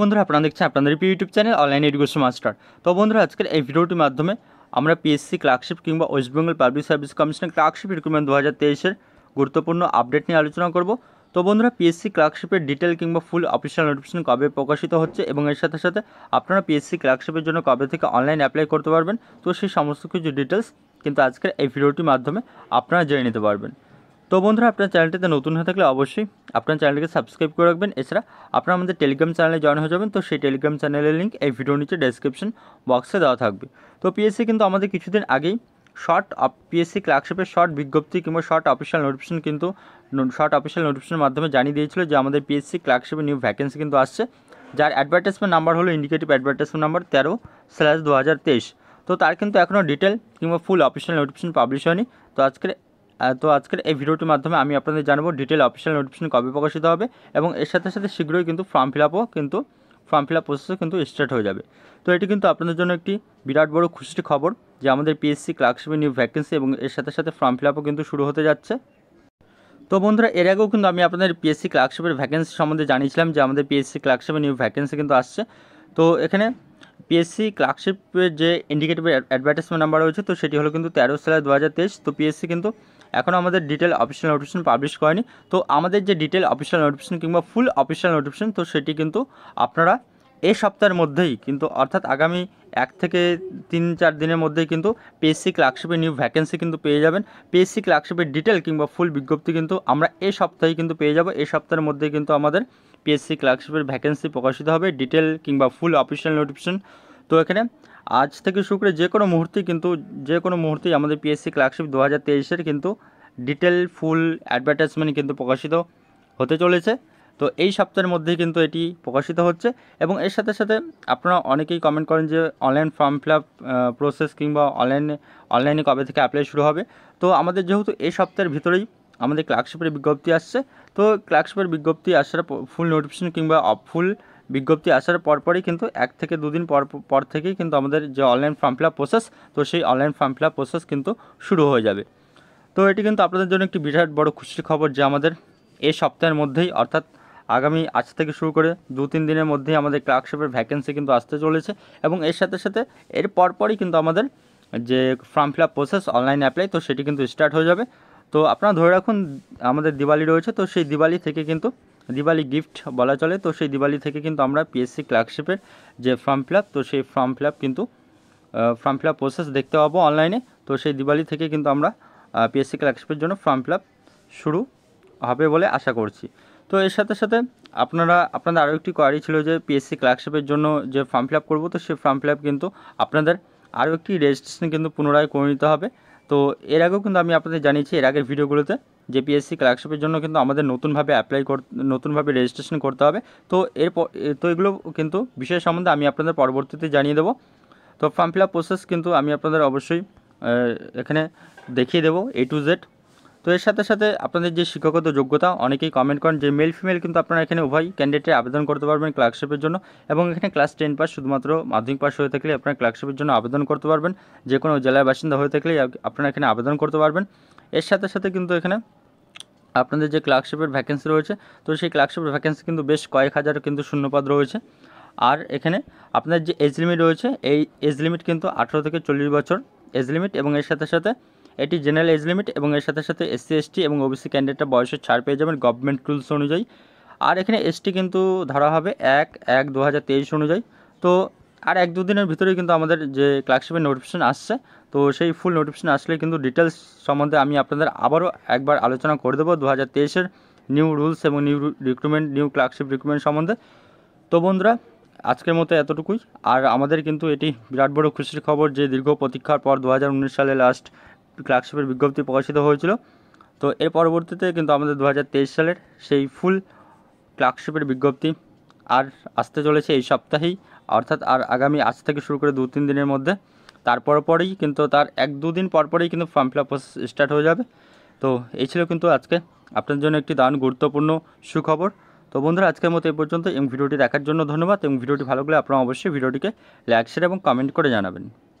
বন্ধুরা আপনারা দেখছেন আপনাদের YouTube channel online education master তো বন্ধুরা আজকের এই ভিডিওটির মাধ্যমে আমরা পিএসসি ক্লার্কশিপ কিংবা ওয়েস্ট বেঙ্গল পাবলিক সার্ভিস কমিশনের ক্লার্কশিপ রিক্রুটমেন্ট দু হাজার তেইশের গুরুত্বপূর্ণ আপডেট নিয়ে আলোচনা করব তো বন্ধুরা পিএসসি ক্লার্কশিপের ডিটেল কিংবা ফুল অফিসিয়াল নোটিফিকেশন কবে প্রকাশিত হচ্ছে এবং এর সাথে সাথে আপনারা পিএসসি ক্লার্কশিপের জন্য কবে থেকে অনলাইন অ্যাপ্লাই করতে পারবেন তো সেই সমস্ত কিছু ডিটেলস কিন্তু আজকের এই ভিডিওটির মাধ্যমে আপনারা জেনে নিতে পারবেন তো বন্ধুরা আপনার চ্যানেলটিতে নতুন হয়ে থাকলে অবশ্যই আপনার চ্যানেলটিকে সাবস্ক্রাইব করে রাখবেন এছাড়া আপনারা আমাদের টেলিগ্রাম চ্যানেলে জয়েন হয়ে যাবেন তো সেই টেলিগ্রাম চ্যানেলের লিঙ্ক এই ভিডিওর নিচে ডেসক্রিপশন বক্সে দেওয়া থাকবে তো পিএসসি কিন্তু আমাদের কিছুদিন আগেই শর্ট পিএসসি ক্লার্কশিপের শর্ট বিজ্ঞপ্তি কিংবা শর্ট অফিসিয়াল নোটিফিকেশন কিন্তু শর্ট অফিসিয়াল নোটিফিকেশনের মাধ্যমে জানিয়ে দিয়েছিল যে আমাদের পিএসসি ক্লার্কশিপের নিউ ভ্যাকেন্সি কিন্তু আসছে যার অ্যাডভার্টাইজমেন্ট নাম্বার হলো ইন্ডিকেটিভ অ্যাডভার্টাইজমেন্ট নাম্বার তেরো স্ল্যাশ দু হাজার তেইশ তো তার কিন্তু এখনও ডিটেল কিংবা ফুল অফিসিয়াল নোটিফিকেশন পাবলিশ হয়নি তো আজকের তো আজকের এই ভিডিওটির মাধ্যমে আমি আপনাদের জানাবো ডিটেল অফিসিয়াল নোটিফিকেশন কবে প্রকাশিত হবে এবং এর সাথে সাথে শীঘ্রই কিন্তু ফর্ম ফিল আপও কিন্তু ফর্ম ফিল আপ প্রসেসও কিন্তু স্টার্ট হয়ে যাবে তো এটি কিন্তু আপনাদের জন্য একটি বিরাট বড় খুশির খবর যে আমাদের পিএসসি ক্লার্কশিপের নিউ ভ্যাকেন্সি এবং এর সাথে সাথে ফর্ম ফিল আপও কিন্তু শুরু হতে যাচ্ছে তো বন্ধুরা এর আগেও কিন্তু আমি আপনাদের পিএসসি ক্লার্কশিপের ভ্যাকেন্সি সম্বন্ধে জানিয়েছিলাম যে আমাদের পিএসসি ক্লার্কশিপের নিউ ভ্যাকেন্সি কিন্তু আসছে তো এখানে পিএসসি ক্লার্কশিপের যে ইন্ডিকেটিভ অ্যাডভার্টাইজমেন্ট নাম্বার রয়েছে তো সেটি হলো কিন্তু তেরো সালে দু তো পিএসসি কিন্তু এখনও আমাদের ডিটেল অফিসিয়াল নোটিফিকেশন পাবলিশ করেনি তো আমাদের যে ডিটেল অফিসিয়াল নোটিফিকেশন কিংবা ফুল অফিসিয়াল নোটিফিকেশন তো সেটি কিন্তু আপনারা এ সপ্তাহের মধ্যেই কিন্তু অর্থাৎ আগামী এক থেকে তিন চার দিনের মধ্যেই কিন্তু পেসি ক্লার্কশিপের নিউ ভ্যাকেন্সি কিন্তু পেয়ে যাবেন পেসি ক্লার্কশিপের ডিটেল কিংবা ফুল বিজ্ঞপ্তি কিন্তু আমরা এ সপ্তাহেই কিন্তু পেয়ে যাব এ সপ্তাহের মধ্যেই কিন্তু আমাদের পিএসসি ক্লার্কশিপের ভ্যাকেন্সি প্রকাশিত হবে ডিটেল কিংবা ফুল অফিসিয়াল নোটিফিকেশন তো এখানে আজ থেকে শুক্রে যে কোনো মুহূর্তেই কিন্তু যে কোনো মুহূর্তেই আমাদের পিএসসি ক্লার্কশিপ দু হাজার তেইশের কিন্তু ডিটেল ফুল অ্যাডভার্টাইজমেন্ট কিন্তু প্রকাশিত হতে চলেছে তো এই সপ্তাহের মধ্যেই কিন্তু এটি প্রকাশিত হচ্ছে এবং এর সাথে সাথে আপনারা অনেকেই কমেন্ট করেন যে online form fill up process কিংবা অনলাইনে অনলাইনে কবে থেকে অ্যাপ্লাই শুরু হবে তো আমাদের যেহেতু এই সপ্তাহের ভিতরেই আমাদের ক্লার্কশিপের বিজ্ঞপ্তি আসছে তো ক্লার্কশিপের বিজ্ঞপ্তি আসার ফুল নোটিফিকেশন কিংবা ফুল বিজ্ঞপ্তি আসার পরপরই কিন্তু এক থেকে দুদিন পর পর থেকেই কিন্তু আমাদের যে অনলাইন ফর্ম ফিল প্রসেস তো সেই অনলাইন ফর্ম ফিল প্রসেস কিন্তু শুরু হয়ে যাবে তো এটি কিন্তু আপনাদের জন্য একটি বিরাট বড় খুশির খবর যে আমাদের এই সপ্তাহের মধ্যেই অর্থাৎ আগামী আজ থেকে শুরু করে দু তিন দিনের মধ্যেই আমাদের ক্লার্কশিপের ভ্যাকেন্সি কিন্তু আসতে চলেছে এবং এর সাথে সাথে এর পরপরই কিন্তু আমাদের যে form fill process online apply তো সেটি কিন্তু স্টার্ট হয়ে যাবে তো আপনারা ধরে রাখুন আমাদের দিওয়ালি রয়েছে তো সেই দিওয়ালি থেকে কিন্তু দিওয়ালি গিফট বলা চলে তো সেই দিওয়ালি থেকে কিন্তু আমরা পিএসসি ক্লার্কশিপের যে ফর্ম ফিল তো সেই ফর্ম ফিল কিন্তু ফর্ম ফিল প্রসেস দেখতে পাবো অনলাইনে তো সেই দিওয়ালি থেকে কিন্তু আমরা পিএসসি ক্লার্কশিপের জন্য ফর্ম ফিল শুরু হবে বলে আশা করছি তো এর সাথে সাথে আপনারা আপনাদের আরও একটি কোয়ারি ছিল যে পিএসসি ক্লার্কশিপের জন্য যে ফর্ম ফিল করবো তো সেই ফর্ম ফিল কিন্তু আপনাদের আরও একটি রেজিস্ট্রেশন কিন্তু পুনরায় করে নিতে হবে তো এর আগেও কিন্তু আমি আপনাদের জানিয়েছি এর আগের ভিডিওগুলোতে যে পিএসসি ক্লার্কশিপের জন্য কিন্তু আমাদের নতুনভাবে অ্যাপ্লাই কর নতুনভাবে রেজিস্ট্রেশন করতে হবে তো এর তো এগুলো কিন্তু বিষয় সম্বন্ধে আমি আপনাদের পরবর্তীতে জানিয়ে দেবো তো ফর্ম ফিল আপ প্রসেস কিন্তু আমি আপনাদের অবশ্যই এখানে দেখিয়ে দেবো এ টু জেড তো এর সাথে সাথে আপনাদের যে শিক্ষকত যোগ্যতা অনেকেই কমেন্ট করেন যে মেল ফিমেল কিন্তু আপনারা এখানে উভয় ক্যান্ডিডেটে আবেদন করতে পারবেন ক্লার্কশিপের জন্য এবং এখানে ক্লাস টেন পাস শুধুমাত্র মাধ্যমিক পাস হয়ে থাকলে আপনারা ক্লার্কশিপের জন্য আবেদন করতে পারবেন যে কোনো জেলার বাসিন্দা হয়ে থাকলে আপনারা এখানে আবেদন করতে পারবেন এর সাথে সাথে কিন্তু এখানে আপনাদের যে ক্লার্কশিপের ভ্যাকেন্সি রয়েছে তো সেই ক্লার্কশিপের ভ্যাকেন্সি কিন্তু বেশ কয়েক হাজার কিন্তু শূন্যপদ রয়েছে আর এখানে আপনার যে এজ লিমিট রয়েছে এই এজ লিমিট কিন্তু আঠেরো থেকে চল্লিশ বছর এজ লিমিট এবং এর সাথে সাথে এটি জেনারেল এজ লিমিট এবং এর সাথে সাথে এসসি এসটি এবং ওবিসি ক্যান্ডিডেটরা বয়সের ছাড় পেয়ে যাবেন গভর্নমেন্ট রুলস অনুযায়ী আর এখানে এসটি কিন্তু ধরা হবে এক এক দু অনুযায়ী তো আর এক দুদিনের ভিতরেই কিন্তু আমাদের যে ক্লার্কশিপের নোটিফিকেশান আসছে তো সেই ফুল নোটিফিকেশান আসলে কিন্তু ডিটেলস সম্বন্ধে আমি আপনাদের আবারও একবার আলোচনা করে দেবো দু হাজার নিউ রুলস এবং new recruitment new clerkship recruitment সম্বন্ধে তো বন্ধুরা আজকের মতো এতটুকুই আর আমাদের কিন্তু এটি বিরাট বড় খুশির খবর যে দীর্ঘ প্রতীক্ষার পর দু সালে লাস্ট ক্লার্কশিপের বিজ্ঞপ্তি প্রকাশিত হয়েছিল তো এর পরবর্তীতে কিন্তু আমাদের দু সালের সেই ফুল ক্লার্কশিপের বিজ্ঞপ্তি আর আসতে চলেছে এই সপ্তাহেই অর্থাৎ আর আগামী আজ থেকে শুরু করে দু তিন দিনের মধ্যে তারপর পরেই কিন্তু তার এক দুদিন পরপরেই কিন্তু ফর্ম ফিল আপ স্টার্ট হয়ে যাবে তো এই ছিল কিন্তু আজকে আপনার জন্য একটি দারুণ গুরুত্বপূর্ণ সুখবর তো বন্ধুরা আজকের মতো এই পর্যন্ত এবং ভিডিওটি দেখার জন্য ধন্যবাদ এবং ভিডিওটি ভালো লাগলে আপনারা অবশ্যই ভিডিওটিকে লাইক শেয়ার এবং কমেন্ট করে জানাবেন